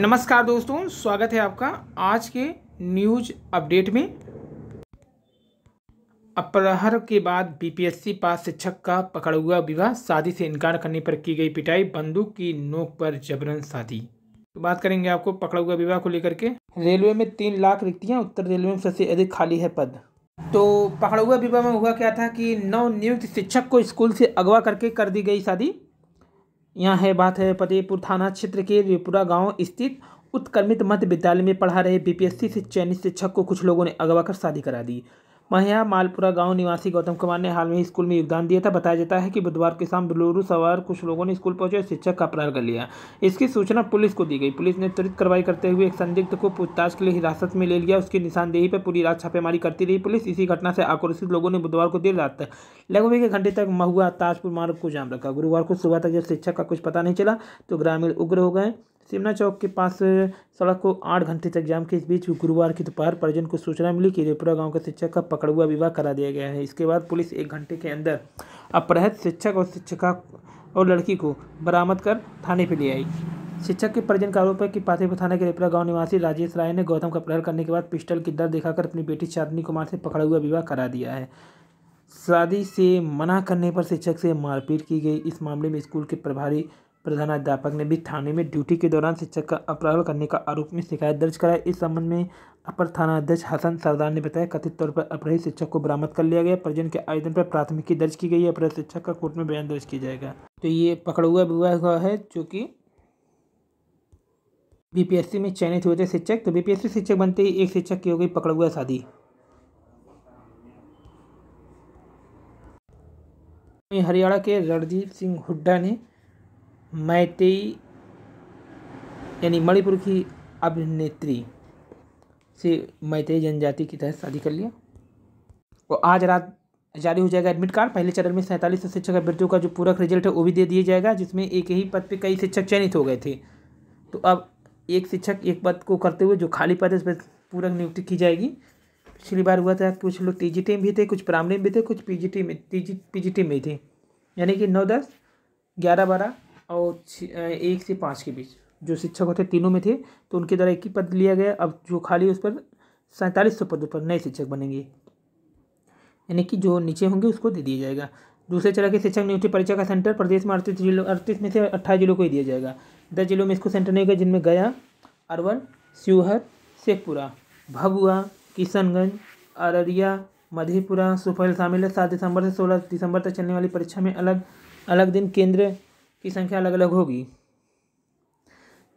नमस्कार दोस्तों स्वागत है आपका आज के न्यूज अपडेट में अपहर के बाद बीपीएससी पास शिक्षक का पकड़ हुआ विवाह शादी से इनकार करने पर की गई पिटाई बंदूक की नोक पर जबरन शादी तो बात करेंगे आपको पकड़ हुआ विवाह को लेकर के रेलवे में तीन लाख रिक्तियां उत्तर रेलवे में सबसे अधिक खाली है पद तो पकड़ हुआ विवाह में हुआ क्या था कि नवनियुक्त शिक्षक को स्कूल से अगवा करके कर दी गई शादी यहाँ है बात है फतेहपुर थाना क्षेत्र के रिपुरा गांव स्थित उत्कर्मित मध्य विद्यालय में पढ़ा रहे बीपीएससी से चयनित शिक्षक को कुछ लोगों ने अगवा कर शादी करा दी महिया मालपुरा गांव निवासी गौतम कुमार ने हाल में ही स्कूल में योगदान दिया था बताया जाता है कि बुधवार के शाम बलूरू सवार कुछ लोगों ने स्कूल पहुंचे और शिक्षक का अपहरण कर लिया इसकी सूचना पुलिस को दी गई पुलिस ने त्वरित कार्रवाई करते हुए एक संदिग्ध को पूछताछ के लिए हिरासत में ले लिया उसकी निशानदेही पर पूरी रात छापेमारी करती रही पुलिस इसी घटना से आक्रोशित लोगों ने बुधवार को देर रात तक लगभग एक घंटे तक महुआ ताजपुर मार्ग को जाम रखा गुरुवार को सुबह तक जब शिक्षक का कुछ पता नहीं चला तो ग्रामीण उग्र हो गए सिमना चौक के पास सड़क को आठ घंटे तक जाम के इस बीच गुरुवार की दोपहर परिजन को सूचना मिली कि रेपुरा गांव के शिक्षक का पकड़ हुआ विवाह करा दिया गया है इसके बाद पुलिस एक घंटे के अंदर अपहृत शिक्षक और शिक्षिका और लड़की को बरामद कर थाने पर ले आई शिक्षक के परिजन का आरोप है कि पाथेपुर थाना के रेपरा गांव निवासी राजेश राय ने गौतम का प्रहार करने के बाद पिस्टल की डर दिखाकर अपनी बेटी शादनी कुमार से पकड़ा हुआ विवाह करा दिया है शादी से मना करने पर शिक्षक से मारपीट की गई इस मामले में स्कूल के प्रभारी प्रधानाध्यापक ने भी थाने में ड्यूटी के दौरान शिक्षक का अपहरण करने का आरोप में शिकायत दर्ज कराई इस संबंध में अपर थाना अध्यक्ष हसन सरदार ने बताया कथित तौर पर अपराधी शिक्षक को बरामद कर लिया गया परिजन के आवेदन पर प्राथमिकी दर्ज की गई है अपहरित शिक्षक का कोर्ट में बयान दर्ज किया जाएगा तो ये पकड़ हुआ हुआ है जो कि बीपीएससी में चयनित हुए थे शिक्षक तो बीपीएससी शिक्षक बनते ही एक शिक्षक की हो गई पकड़ हुआ शादी हरियाणा के रणजीत सिंह हुड्डा ने मैतेई यानी मणिपुर की अभिनेत्री से मैतेई जनजाति के तहत शादी कर लिया और आज रात जारी हो जाएगा एडमिट कार्ड पहले चरण में सैंतालीस सौ शिक्षक अभ्यर्थियों का जो पूरक रिजल्ट है वो भी दे दिया जाएगा जिसमें एक ही पद पे कई शिक्षक चयनित हो गए थे तो अब एक शिक्षक एक पद को करते हुए जो खाली पद है उस पर पूरक नियुक्ति की जाएगी पिछली बार हुआ था कुछ लोग टी में भी थे कुछ प्राइमरी में भी थे कुछ पी में टी में थे यानी कि नौ दस ग्यारह बारह और एक से पाँच के बीच जो शिक्षक होते तीनों में थे तो उनके द्वारा एक ही पद लिया गया अब जो खाली उस पर सैंतालीस सौ पदों पर नए शिक्षक बनेंगे यानी कि जो नीचे होंगे उसको दे दिया जाएगा दूसरे चरण के शिक्षक नियुक्ति परीक्षा का सेंटर प्रदेश में अड़तीस जिलों अड़तीस में से अट्ठाईस जिलों को ही दिया जाएगा दस जिलों में इसको सेंटर नहीं होगा जिनमें गया अरवल शिवहर शेखपुरा भभुआ किशनगंज अररिया मधेपुरा सुपहल शामिल है सात दिसंबर से सोलह दिसंबर तक चलने वाली परीक्षा में अलग अलग दिन केंद्र की संख्या अलग अलग होगी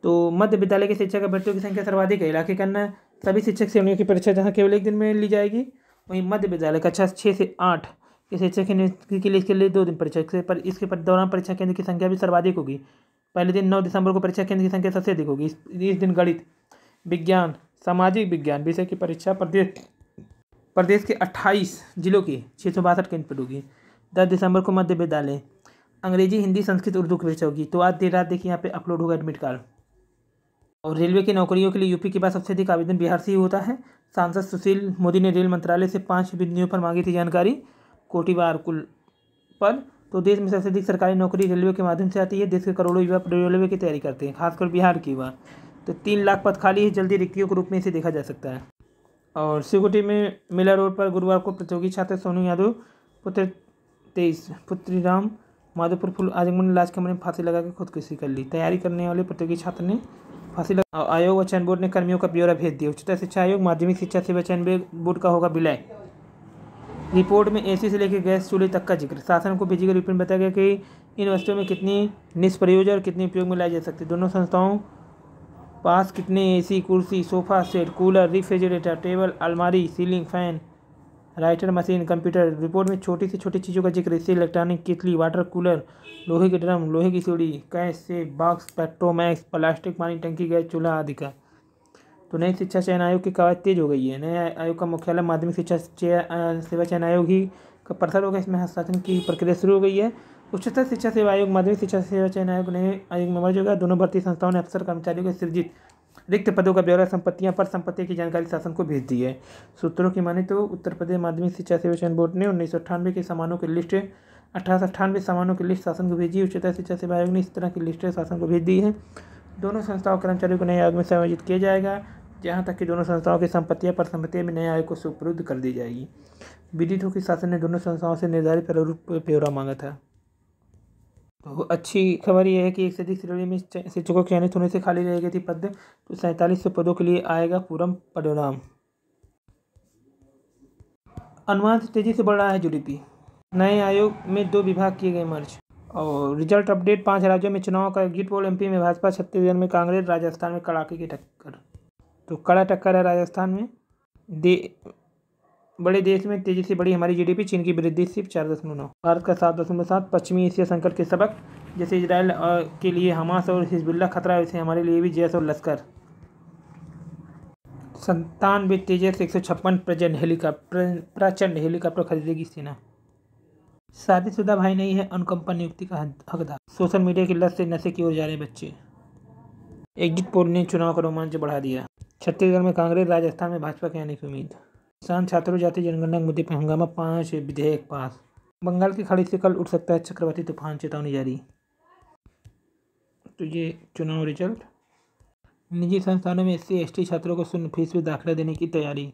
तो मध्य विद्यालय के शिक्षक अभ्यर्थियों की संख्या सर्वाधिक है इलाके करना अन्य सभी शिक्षक श्रेणियों की परीक्षा जहाँ केवल एक दिन में ली जाएगी वहीं मध्य विद्यालय कक्षा छः से आठ के शिक्षक के लिए इसके लिए दो दिन परीक्षा पर इसके पर दौरान परीक्षा केंद्र की संख्या भी सर्वाधिक होगी पहले दिन नौ दिसंबर को परीक्षा केंद्र की संख्या सबसे अधिक होगी इस, इस दिन गणित विज्ञान सामाजिक विज्ञान विषय की परीक्षा प्रदेश प्रदेश के अट्ठाईस जिलों की छः सौ बासठ केंद्र पर होगी दस दिसंबर को मध्य विद्यालय अंग्रेजी हिंदी संस्कृत उर्दू के परीक्षा होगी तो आज देर रात देखिए यहाँ पे अपलोड होगा एडमिट कार्ड और रेलवे की नौकरियों के लिए यूपी के पास सबसे अधिक आवेदन बिहार से ही होता है सांसद सुशील मोदी ने रेल मंत्रालय से पाँच बिंदुओं पर मांगी थी जानकारी कोटिवार कुल पर तो देश में सबसे अधिक सरकारी नौकरी रेलवे के माध्यम से आती है देश के करोड़ों युवा रेलवे की तैयारी करते हैं खासकर बिहार के युवा तो तीन लाख पद खाली है जल्दी रिक्तियों के रूप में इसे देखा जा सकता है और सिकुटी में मिला रोड पर गुरुवार को प्रतियोगी छात्र सोनू यादव पुत्र तेईस पुत्री राम माधोपुर फुल आजमगढ़ ने लाश में फांसी लगाकर खुदकुशी कर ली तैयारी करने वाले प्रतियोगी छात्र ने फांसी लगा आयोग व चयन बोर्ड ने कर्मियों का ब्यौरा भेज दिया उच्चतर शिक्षा आयोग माध्यमिक शिक्षा सेवा चयन बोर्ड का होगा विलय रिपोर्ट में ए से लेकर गैस चूल्हे तक का जिक्र शासन को भेजी गई रिपोर्ट में बताया गया कि इन वस्तुओं में कितनी निष्प्रयोज और कितनी उपयोग में लाई जा सकती दोनों संस्थाओं पास कितने एसी कुर्सी sofa set cooler refrigerator table अलमारी ceiling fan writer machine computer report में छोटी से छोटी चीज़ों का जिक्र इससे इलेक्ट्रॉनिक कितली वाटर कूलर लोहे के ड्रम लोहे की सीढ़ी कैश से बॉक्स पेट्रोमैक्स प्लास्टिक पानी टंकी गैस चूल्हा आदि का तो नई शिक्षा चयन आयोग की कवायद तेज हो गई है नए आयोग का मुख्यालय माध्यमिक शिक्षा सेवा चयन आयोग ही का प्रसार होगा इसमें हस्ताक्षर की प्रक्रिया शुरू हो गई है उच्चतर शिक्षा सेवा आयोग माध्यमिक शिक्षा सेवा चयन आयोग नए आयोग में मर्ज होगा दोनों भर्ती संस्थाओं ने अफसर कर्मचारियों के सृजित रिक्त पदों का ब्यौरा संपत्तियां पर संपत्ति की जानकारी शासन को भेज दी है सूत्रों की माने तो उत्तर प्रदेश माध्यमिक शिक्षा सेवाचयन बोर्ड ने उन्नीस के सामानों की लिस्ट अठारह अट्ठानवे सामानों की लिस्ट शासन को भेजी उच्चतर शिक्षा सेवा आयोग ने इस तरह की लिस्ट शासन को भेज दी है दोनों संस्थाओं कर्मचारियों को नए आयोग में समायोजित किया जाएगा जहाँ तक कि दोनों संस्थाओं की संपत्तियाँ पर संपत्तियाँ भी नए आयोग को सुपुरुद्ध कर दी जाएगी विदित हो कि शासन ने दोनों संस्थाओं से निर्धारित प्रारूप ब्यौरा मांगा था तो अच्छी खबर यह है कि एक से अधिक श्रेणी में शिक्षकों के चयनित होने से खाली रह गई थी पद तो सैंतालीस सौ पदों के लिए आएगा पूरम परिणाम अनुमान तेजी से बढ़ रहा है जीडीपी नए आयोग में दो विभाग किए गए मर्ज और रिजल्ट अपडेट पांच राज्यों में चुनाव का एग्जिट पोल एमपी में भाजपा छत्तीसगढ़ में कांग्रेस राजस्थान में कड़ाके की टक्कर तो कड़ा टक्कर है राजस्थान में दे बड़े देश में तेजी से बढ़ी हमारी जीडीपी चीन की वृद्धि सिर्फ चार दशमलव नौ भारत का सात दशमलव सात पश्चिमी एशिया संकट के सबक जैसे इसराइल के लिए हमास और हिजबुल्ला खतरा वैसे हमारे लिए भी जैस और लश्कर संतानवे तेजस एक सौ छप्पन प्रचंड हेलीकॉप्टर प्रचंड हेलीकॉप्टर खरीदेगी सेना शादीशुदा भाई नहीं है अनुकंपा नियुक्ति का हकदार सोशल मीडिया की लत से नशे की ओर जा रहे बच्चे एग्जिट पोल ने चुनाव का रोमांच बढ़ा दिया छत्तीसगढ़ में कांग्रेस राजस्थान में भाजपा के आने की उम्मीद किसान छात्रों जाति जनगणना के मुद्दे पर हंगामा पांच विधेयक पास बंगाल की खाड़ी से कल उठ सकता है चक्रवाती तूफान चेतावनी जारी तो ये चुनाव रिजल्ट निजी संस्थानों में एस सी छात्रों को शून्य फीस भी दाखिला देने की तैयारी